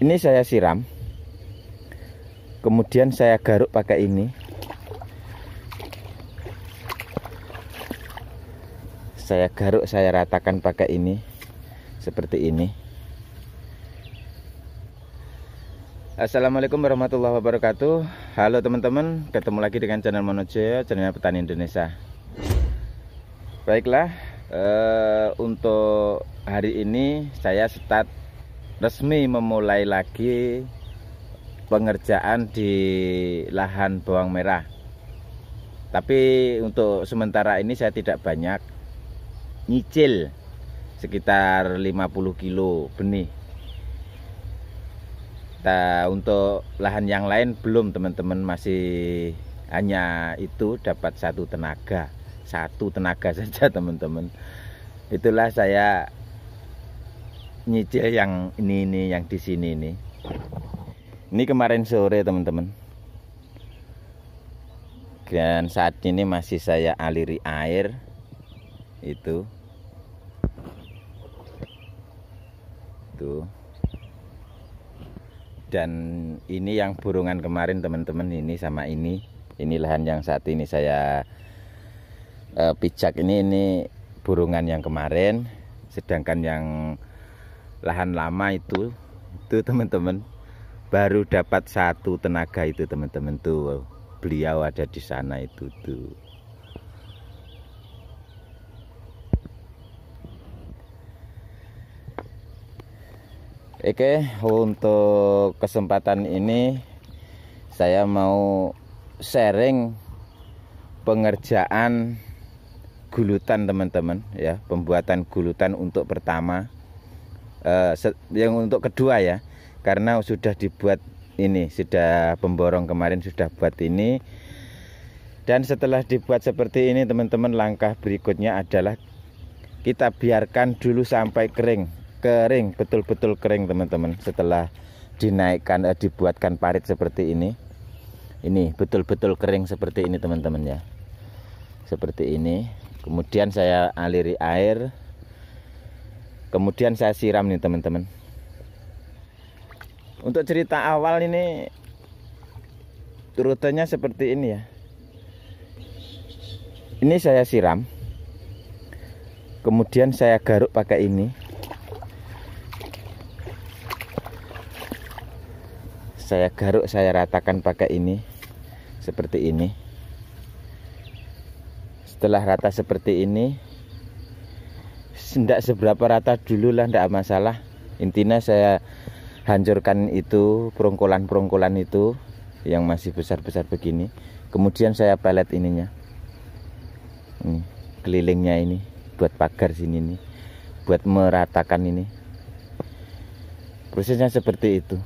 ini saya siram kemudian saya garuk pakai ini saya garuk saya ratakan pakai ini seperti ini Assalamualaikum warahmatullahi wabarakatuh Halo teman-teman ketemu lagi dengan channel Monojaya channel petani Indonesia Baiklah eh, untuk hari ini saya start resmi memulai lagi pengerjaan di lahan bawang merah. Tapi untuk sementara ini saya tidak banyak nyicil sekitar 50 kilo benih. Nah, untuk lahan yang lain belum teman-teman masih hanya itu dapat satu tenaga, satu tenaga saja teman-teman. Itulah saya nyicil yang ini ini yang di sini ini. Ini kemarin sore teman-teman. Dan saat ini masih saya aliri air itu. Tuh. Dan ini yang burungan kemarin teman-teman ini sama ini. Ini lahan yang saat ini saya uh, pijak ini ini burungan yang kemarin sedangkan yang lahan lama itu itu teman-teman baru dapat satu tenaga itu teman-teman tuh beliau ada di sana itu tuh Oke untuk kesempatan ini saya mau sharing pengerjaan gulutan teman-teman ya pembuatan gulutan untuk pertama Eh, yang untuk kedua ya karena sudah dibuat ini sudah pemborong kemarin sudah buat ini dan setelah dibuat seperti ini teman-teman langkah berikutnya adalah kita biarkan dulu sampai kering kering betul-betul kering teman-teman setelah dinaikkan eh, dibuatkan parit seperti ini ini betul-betul kering seperti ini teman-teman ya seperti ini kemudian saya aliri air kemudian saya siram nih teman-teman untuk cerita awal ini rutenya seperti ini ya ini saya siram kemudian saya garuk pakai ini saya garuk saya ratakan pakai ini seperti ini setelah rata seperti ini tidak seberapa rata dulu lah tidak masalah intinya saya hancurkan itu perungkulan perungkulan itu yang masih besar-besar begini kemudian saya pelet ininya ini, kelilingnya ini buat pagar sini nih buat meratakan ini prosesnya seperti itu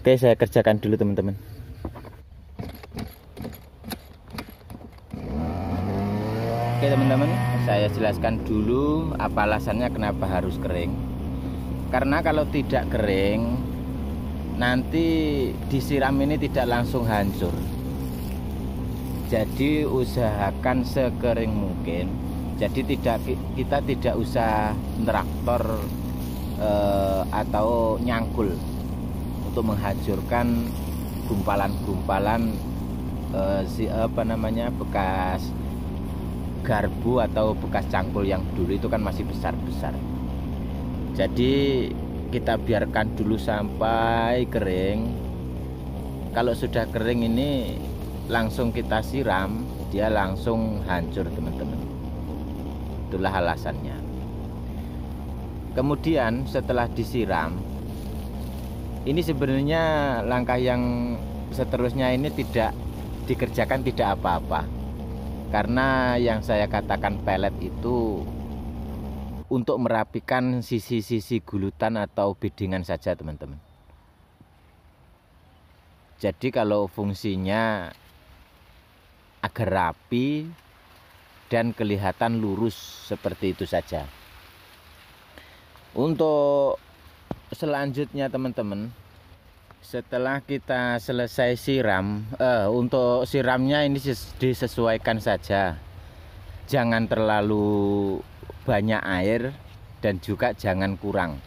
oke saya kerjakan dulu teman-teman Oke teman-teman, saya jelaskan dulu apa alasannya kenapa harus kering. Karena kalau tidak kering, nanti disiram ini tidak langsung hancur. Jadi usahakan sekering mungkin. Jadi tidak kita tidak usah traktor eh, atau nyangkul untuk menghancurkan gumpalan-gumpalan eh, si apa namanya bekas garbu atau bekas cangkul yang dulu itu kan masih besar-besar jadi kita biarkan dulu sampai kering kalau sudah kering ini langsung kita siram dia langsung hancur teman-teman itulah alasannya kemudian setelah disiram ini sebenarnya langkah yang seterusnya ini tidak dikerjakan tidak apa-apa karena yang saya katakan pelet itu untuk merapikan sisi-sisi gulutan atau bedingan saja teman-teman jadi kalau fungsinya agar rapi dan kelihatan lurus seperti itu saja untuk selanjutnya teman-teman setelah kita selesai siram eh, untuk siramnya ini disesuaikan saja jangan terlalu banyak air dan juga jangan kurang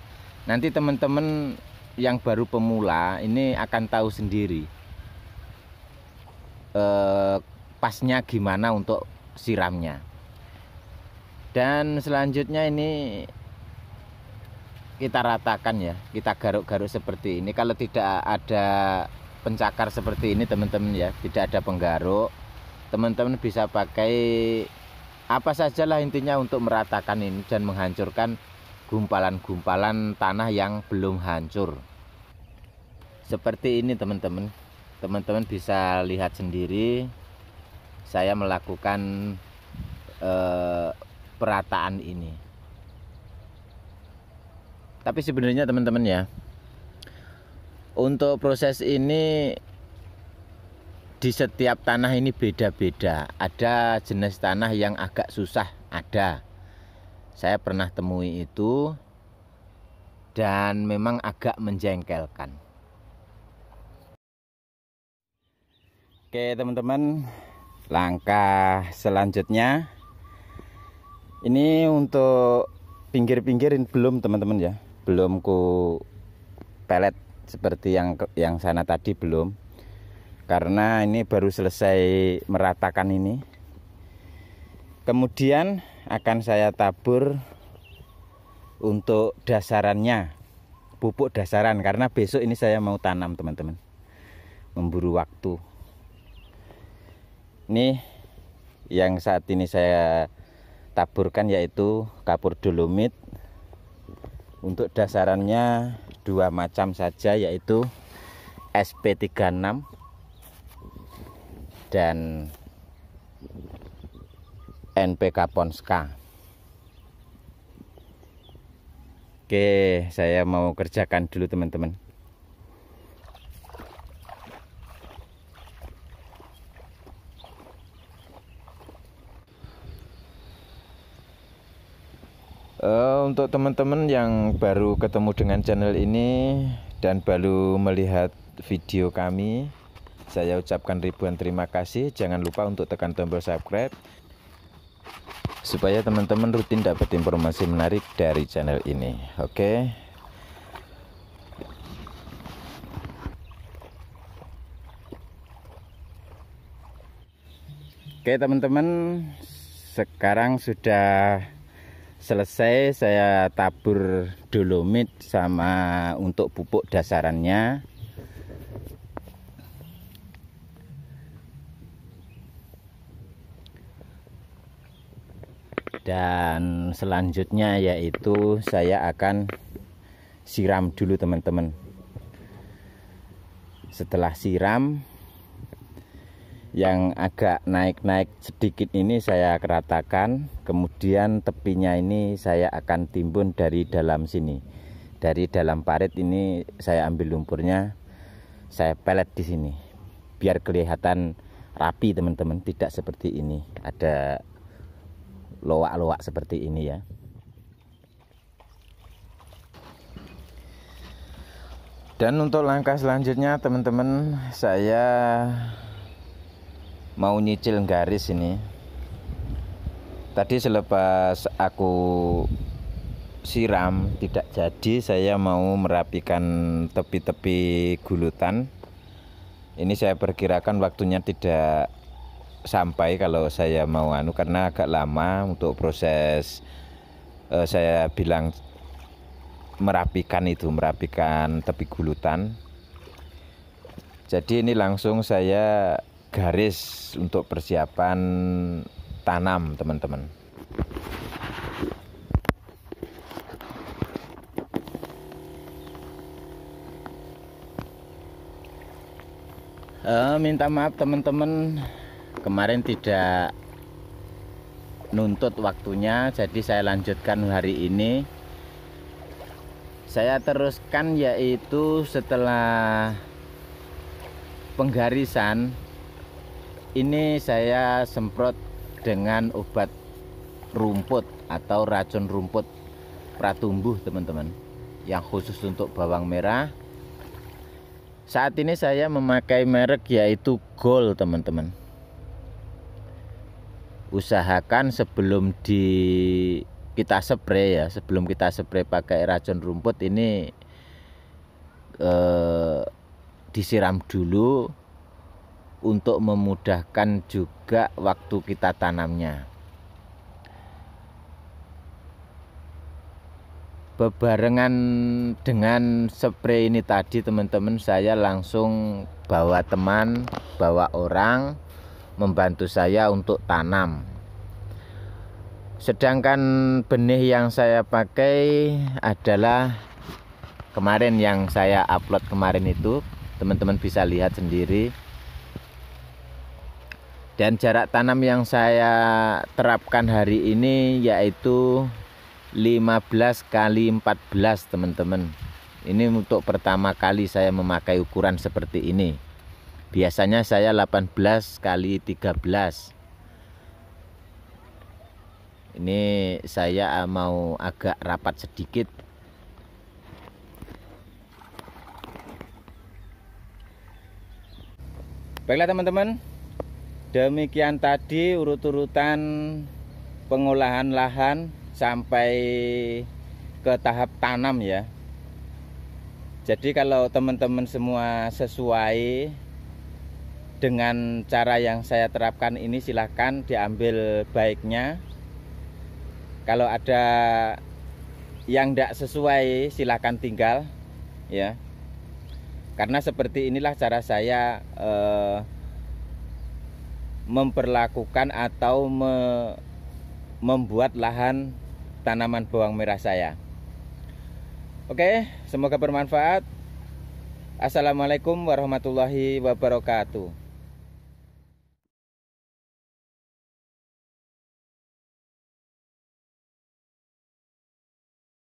nanti teman-teman yang baru pemula ini akan tahu sendiri eh, pasnya gimana untuk siramnya dan selanjutnya ini kita ratakan ya, kita garuk-garuk seperti ini. Kalau tidak ada pencakar seperti ini teman-teman ya, tidak ada penggaruk, teman-teman bisa pakai apa sajalah intinya untuk meratakan ini dan menghancurkan gumpalan-gumpalan tanah yang belum hancur. Seperti ini teman-teman. Teman-teman bisa lihat sendiri saya melakukan eh, perataan ini tapi sebenarnya teman-teman ya untuk proses ini di setiap tanah ini beda-beda ada jenis tanah yang agak susah ada saya pernah temui itu dan memang agak menjengkelkan oke teman-teman langkah selanjutnya ini untuk pinggir-pinggirin belum teman-teman ya belum ku pelet seperti yang yang sana tadi belum karena ini baru selesai meratakan ini kemudian akan saya tabur untuk dasarannya pupuk dasaran karena besok ini saya mau tanam teman-teman memburu waktu ini yang saat ini saya taburkan yaitu kapur dolomit untuk dasarannya dua macam saja yaitu SP36 dan NPK Ponska. Oke, saya mau kerjakan dulu teman-teman. Eh, untuk teman-teman yang baru ketemu dengan channel ini dan baru melihat video kami, saya ucapkan ribuan terima kasih. Jangan lupa untuk tekan tombol subscribe supaya teman-teman rutin dapat informasi menarik dari channel ini. Oke. Okay? Oke, teman-teman, sekarang sudah selesai saya tabur dolomit sama untuk pupuk dasarannya dan selanjutnya yaitu saya akan siram dulu teman-teman setelah siram yang agak naik-naik sedikit ini saya keratakan kemudian tepinya ini saya akan timbun dari dalam sini dari dalam parit ini saya ambil lumpurnya saya pelet di sini biar kelihatan rapi teman-teman tidak seperti ini ada loak-loak seperti ini ya dan untuk langkah selanjutnya teman-teman saya mau nyicil garis ini tadi selepas aku siram tidak jadi saya mau merapikan tepi-tepi gulutan ini saya perkirakan waktunya tidak sampai kalau saya mau anu karena agak lama untuk proses eh, saya bilang merapikan itu merapikan tepi gulutan jadi ini langsung saya garis untuk persiapan tanam teman-teman uh, minta maaf teman-teman kemarin tidak nuntut waktunya jadi saya lanjutkan hari ini saya teruskan yaitu setelah penggarisan ini saya semprot dengan obat rumput atau racun rumput pratumbuh teman-teman yang khusus untuk bawang merah saat ini saya memakai merek yaitu Gold teman-teman usahakan sebelum di kita spray ya sebelum kita spray pakai racun rumput ini eh, disiram dulu untuk memudahkan juga waktu kita tanamnya. Bebarengan dengan spray ini tadi teman-teman saya langsung bawa teman, bawa orang membantu saya untuk tanam. Sedangkan benih yang saya pakai adalah kemarin yang saya upload kemarin itu, teman-teman bisa lihat sendiri dan jarak tanam yang saya terapkan hari ini yaitu 15 kali 14 teman-teman ini untuk pertama kali saya memakai ukuran seperti ini biasanya saya 18 kali 13 ini saya mau agak rapat sedikit baiklah teman-teman Demikian tadi urut-urutan pengolahan lahan sampai ke tahap tanam ya. Jadi kalau teman-teman semua sesuai dengan cara yang saya terapkan ini silahkan diambil baiknya. Kalau ada yang tidak sesuai silahkan tinggal ya. Karena seperti inilah cara saya eh, memperlakukan atau me membuat lahan tanaman bawang merah saya. Oke, semoga bermanfaat. Assalamualaikum warahmatullahi wabarakatuh.